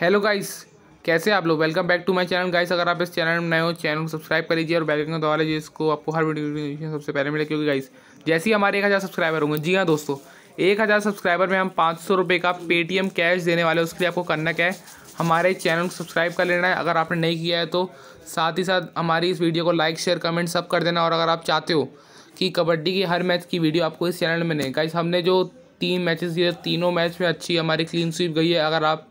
hello guys कैसे आप लोग welcome back to my channel guys अगर आप इस चैनल में नए हो चैनल को सब्सक्राइब कर लीजिए और बेल आइकन दबा लीजिए इसको आपको हर वीडियो सबसे पहले मिले क्योंकि गाइस जैसे ही हमारे एक हज़ार सब्सक्राइबर होंगे जी हाँ दोस्तों एक हज़ार सब्सक्राइबर में हम पाँच सौ रुपये का पेटीएम कैश देने वाले उसके लिए आपको करना क्या है हमारे चैनल को सब्सक्राइब कर लेना है अगर आपने नहीं किया है तो साथ ही साथ हमारी इस वीडियो को लाइक शेयर कमेंट सब कर देना और अगर आप चाहते हो कि कबड्डी की हर मैच की वीडियो आपको इस चैनल में नहीं गाइस हमने जो तीन मैचेस दिए तीनों मैच में अच्छी हमारी क्लीन स्वीप गई है अगर आप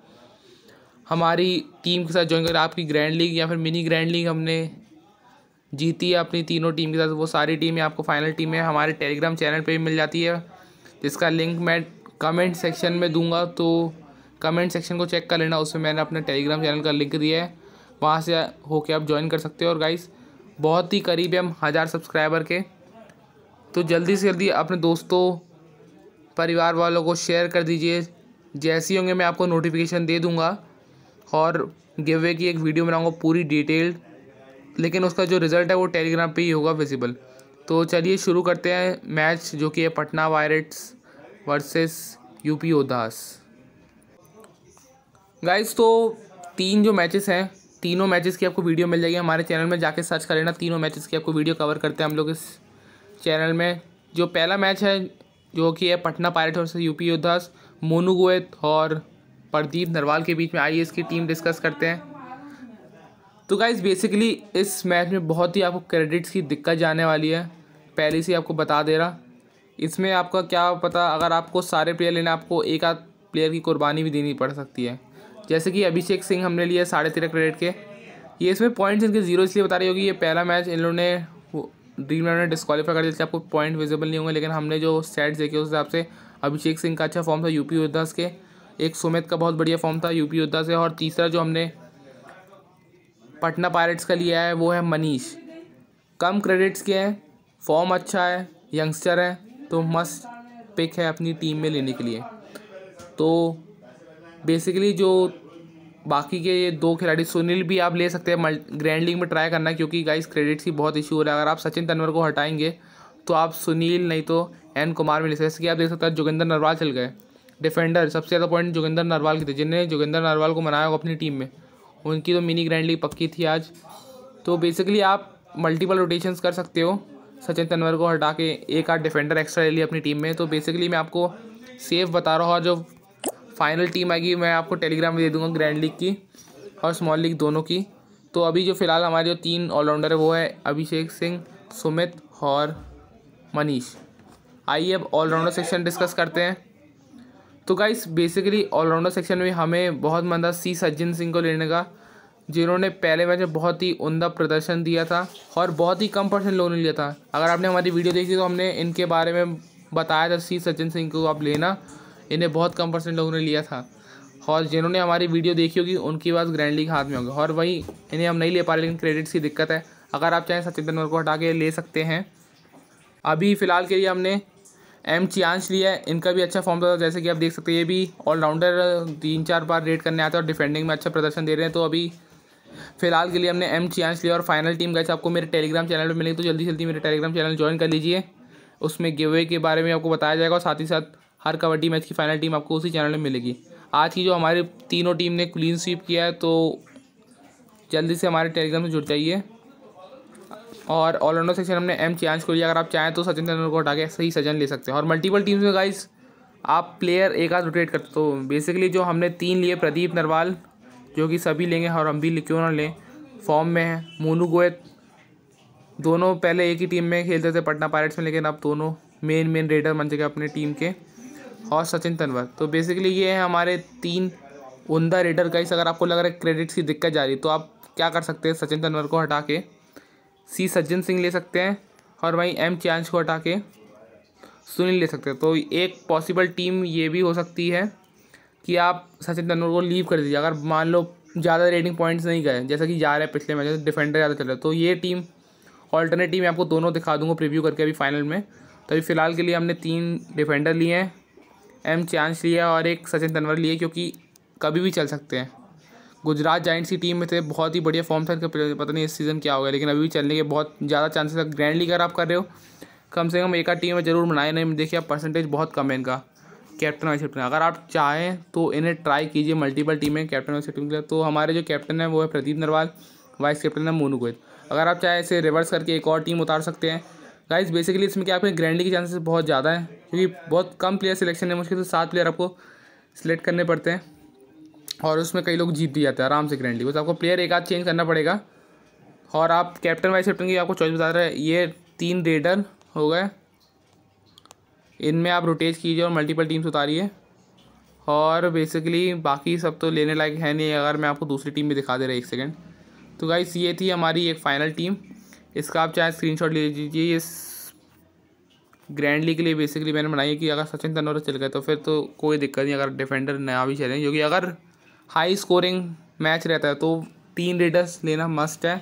हमारी टीम के साथ ज्वाइन कर आपकी ग्रैंड लीग या फिर मिनी ग्रैंड लीग हमने जीती है अपनी तीनों टीम के साथ वो सारी टीमें आपको फाइनल टीमें हमारे टेलीग्राम चैनल पे मिल जाती है जिसका लिंक मैं कमेंट सेक्शन में दूंगा तो कमेंट सेक्शन को चेक कर लेना उसमें मैंने अपने टेलीग्राम चैनल का लिंक दिया है वहाँ से होके आप ज्वाइन कर सकते हो और गाइस बहुत ही करीब है हम हज़ार सब्सक्राइबर के तो जल्दी से जल्दी अपने दोस्तों परिवार वालों को शेयर कर दीजिए जैसे ही होंगे मैं आपको नोटिफिकेशन दे दूँगा और गिव अवे की एक वीडियो बनाऊँगा पूरी डिटेल्ड लेकिन उसका जो रिज़ल्ट है वो टेलीग्राम पे ही होगा विजिबल तो चलिए शुरू करते हैं मैच जो कि है पटना वायरट्स वर्सेस यूपी उदास गाइस तो तीन जो मैचेस हैं तीनों मैचेस की आपको वीडियो मिल जाएगी हमारे चैनल में जाके सर्च कर लेना तीनों मैचेस की आपको वीडियो कवर करते हैं हम लोग इस चैनल में जो पहला मैच है जो कि है Patna versus versus UP Yoddhas Monu Goyat और प्रदीप नरवाल के बीच में आइए इसकी टीम डिस्कस करते हैं तो गाइज़ बेसिकली इस मैच में बहुत ही आपको क्रेडिट्स की दिक्कत जाने वाली है पहले से आपको बता दे रहा इसमें आपका क्या पता अगर आपको सारे प्लेयर लेना आपको एक आध प्लेयर की कुर्बानी भी देनी पड़ सकती है जैसे कि अभिषेक सिंह हमने लिए साढ़े तेरह क्रेडिट के ये इसमें पॉइंट्स इनके ज़ीरो इसलिए बता रही होगी ये पहला मैच इन लोगों ने ड्रीम इलेवन ने डिस्कालीफाई कर दिया आपको पॉइंट विजिबल नहीं होंगे लेकिन हमने जो सेट्स देखे उस हिसाब से अभिषेक सिंह का अच्छा फॉर्म था यूपी योद्धास के एक सुमित का बहुत बढ़िया फॉर्म था यूपी योद्धा से और तीसरा जो हमने पटना पायरेट्स का लिया है वो है मनीष कम क्रेडिट्स के हैं फॉर्म अच्छा है यंगस्टर है तो मस्त पिक है अपनी टीम में लेने के लिए तो बेसिकली जो बाकी के ये दो खिलाड़ी सुनील भी आप ले सकते हैं ग्रैंड लीग में ट्राई करना क्योंकि गाइस क्रेडिट्स की बहुत इशू हो रहा है अगर आप सचिन तनवर को हटाएंगे तो आप सुनील नहीं तो एन कुमार में ले सकते जैसे कि आप देख सकते हैं जोगिंदर नरवाल चल गए डिफेंडर सबसे ज़्यादा पॉइंट जोगिंदर नरवाल की थे जिन्हें जोगिंदर नरवाल को मनाया होगा अपनी टीम में उनकी तो मिनी ग्रैंड लीग पक्की थी आज तो बेसिकली आप मल्टीपल रोटेशंस कर सकते हो सचिन तनवर को हटा के एक आठ डिफेंडर एक्स्ट्रा ले लिया अपनी टीम में तो बेसिकली मैं आपको सेफ बता रहा हूँ जो फाइनल टीम आएगी मैं आपको टेलीग्राम में दे दूँगा ग्रैंड लीग की और स्मॉल लीग दोनों की तो अभी जो फ़िलहाल हमारे जो तीन ऑलराउंडर है वो है अभिषेक सिंह सुमित और मनीष आइए अब ऑलराउंडर सेक्शन डिस्कस करते हैं तो गाइस बेसिकली ऑलराउंडर सेक्शन में हमें बहुत मंदा सी सज्जन सिंह को लेने का जिन्होंने पहले मैच में बहुत ही उमदा प्रदर्शन दिया था और बहुत ही कम परसेंट लोगों ने लिया था अगर आपने हमारी वीडियो देखी तो हमने इनके बारे में बताया था सी सज्जन सिंह को आप लेना इन्हें बहुत कम परसेंट लोगों ने लिया था और जिन्होंने हमारी वीडियो देखी होगी उनके पास ग्रैंड लीग हाथ में होगी और वहीं इन्हें हम नहीं ले पा रहे लेकिन क्रेडिट्स की दिक्कत है अगर आप चाहें सचिन तेंदुलकर को हटा के ले सकते हैं अभी फ़िलहाल के लिए हमने एम चियांश लिया है इनका भी अच्छा फॉर्म था जैसे कि आप देख सकते हैं ये भी ऑलराउंडर तीन चार बार रेड करने आते हैं और डिफेंडिंग में अच्छा प्रदर्शन दे रहे हैं तो अभी फिलहाल के लिए हमने एम चियांश लिया और फाइनल टीम गए आपको मेरे टेलीग्राम चैनल पर मिलेगी तो जल्दी जल्दी मेरे टेलीग्राम चैनल ज्वाइन कर लीजिए उसमें गिवे के बारे में आपको बताया जाएगा और साथ ही साथ हर कबड्डी मैच की फाइनल टीम आपको उसी चैनल में मिलेगी आज की जो हमारी तीनों टीम ने क्लीन स्वीप किया है तो जल्दी से हमारे टेलीग्राम से जुड़ जाइए और ऑलराउंडर सेक्शन हमने एम चांस को लिया अगर आप चाहें तो सचिन तेंदुलकर को हटा के सही सजन ले सकते हैं और मल्टीपल टीम्स में गाइज आप प्लेयर एक आध रोटेट करते तो बेसिकली जो हमने तीन लिए प्रदीप नरवाल जो कि सभी लेंगे और हम भी क्यों ना लें फॉर्म में है मोनू गोयत दोनों पहले एक ही टीम में खेलते थे पटना पायरेट्स में लेकिन अब दोनों मेन मेन रेडर बन चुके अपने टीम के और सचिन तनवर तो बेसिकली ये है हमारे तीन उमदा रेडर का इस अगर आपको लग रहा है क्रेडिट्स की दिक्कत जा रही तो आप क्या कर सकते हैं सचिन तनवर को हटा के सी सज्जन सिंह ले सकते हैं और वहीं एम चांच को हटा के सुनील ले सकते हैं तो एक पॉसिबल टीम ये भी हो सकती है कि आप सचिन तेंदुलकर को लीव कर दीजिए अगर मान लो ज़्यादा रेटिंग पॉइंट्स नहीं गए जैसा कि जा रहे हैं पिछले मैच डिफेंडर ज़्यादा चल रहे तो ये टीम ऑल्टरनेट टीम आपको दोनों दिखा दूंगा प्रीव्यू करके अभी फाइनल में तो अभी फ़िलहाल के लिए हमने तीन डिफेंडर लिए हैं एम चांस लिया और एक सचिन तनवर लिए क्योंकि कभी भी चल सकते हैं गुजरात जाइंट्स की टीम में थे बहुत ही बढ़िया फॉर्म था पता नहीं इस सीज़न क्या होगा लेकिन अभी भी चलने के बहुत ज़्यादा चांसेस है ग्रैंड लीग अगर आप कर रहे हो कम से कम एक आध टीम जरूर बनाए नहीं देखिए आप परसेंटेज बहुत कम है इनका कैप्टन वाइस कैप्टन अगर आप चाहें तो इन्हें ट्राई कीजिए मल्टीपल टीमें कैप्टन वाइस कैप्टन के लिए तो हमारे जो कैप्टन है वो है प्रदीप नरवाल वाइस कैप्टन है मोनू गोयल अगर आप चाहें इसे रिवर्स करके एक और टीम उतार सकते हैं गाइज बेसिकली इसमें क्या आपके ग्रैंड लीग के चांसेस बहुत ज़्यादा हैं क्योंकि बहुत कम प्लेयर सिलेक्शन है मुश्किल से सात प्लेयर आपको सिलेक्ट करने पड़ते हैं और उसमें कई लोग जीत भी जाते हैं आराम से ग्रैंडली बस आपको प्लेयर एक आध चेंज करना पड़ेगा और आप कैप्टन वाइस कैप्टन की आपको चॉइस बता रहे हैं ये तीन रेडर हो गए इनमें आप रोटेज कीजिए और मल्टीपल टीम्स उतारिए और बेसिकली बाकी सब तो लेने लायक है नहीं अगर मैं आपको दूसरी टीम भी दिखा दे रहा एक सेकेंड तो गाइस ये थी हमारी एक फ़ाइनल टीम इसका आप चाहे स्क्रीनशॉट ले लीजिए ये ग्रैंडली के लिए बेसिकली मैंने बनाई है कि अगर सचिन तेंदुलकर चल गए तो फिर तो कोई दिक्कत नहीं अगर डिफेंडर नया भी चलें क्योंकि अगर हाई स्कोरिंग मैच रहता है तो तीन रेडर्स लेना मस्ट है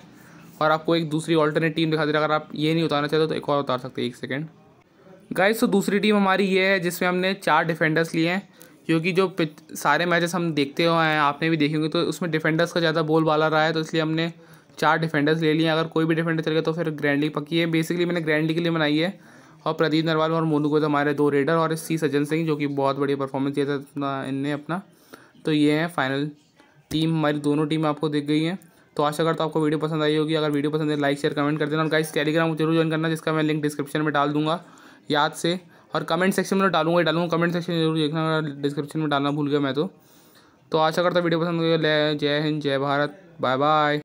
और आपको एक दूसरी ऑल्टरनेट टीम दिखा दे रहा अगर आप ये नहीं उतारना चाहते तो एक और उतार सकते हैं एक सेकेंड गाइस तो दूसरी टीम हमारी ये है जिसमें हमने चार डिफेंडर्स लिए हैं क्योंकि जो सारे मैचेस हम देखते हुए हैं आपने भी देखेंगे तो उसमें डिफेंडर्स का ज़्यादा बोल बाला रहा है तो इसलिए हमने चार डिफेंडर्स ले लिए अगर कोई भी डिफेंडर चल गया तो फिर ग्रैंड लीग पक्की है बेसिकली मैंने ग्रैंड लीग के लिए बनाई है और प्रदीप नरवाल और मोनू गोद तो हमारे दो रेडर और सी सज्जन सिंह जो कि बहुत बढ़िया परफॉर्मेंस दिया था इनने अपना तो ये है फाइनल टीम हमारी दोनों टीम आपको दिख गई हैं तो आशा करता हूँ आपको वीडियो पसंद आई होगी अगर वीडियो पसंद है लाइक शेयर कमेंट कर देना और गाइस टेलीग्राम को जरूर ज्वाइन करना जिसका मैं लिंक डिस्क्रिप्शन में डाल दूँगा याद से और कमेंट सेक्शन में तो डालूंगा ही डालूंगा कमेंट सेक्शन जरूर देखना डिस्क्रिप्शन में डालना भूल गया मैं तो तो आशा करता वीडियो पसंद हो जय हिंद जय भारत बाय बाय